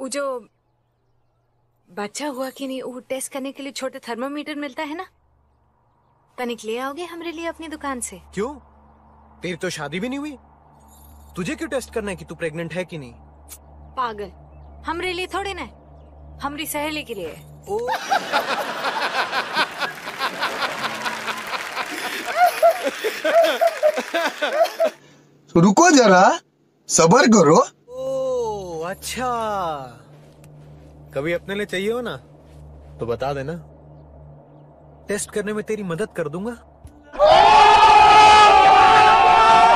वो जो बच्चा हुआ कि नहीं वो टेस्ट करने के लिए छोटे थर्मामीटर मिलता है ना तनिक ले आओगे हमारे लिए अपनी दुकान से क्यों तेरी तो शादी भी नहीं हुई तुझे क्यों टेस्ट करना है कि तू प्रेग्नेंट है कि नहीं पागल हमारे लिए थोड़े ना हमारी सहेली के लिए ओ रुको जरा सबर करो अच्छा कभी अपने लिए चाहिए हो ना तो बता देना टेस्ट करने में तेरी मदद कर दूंगा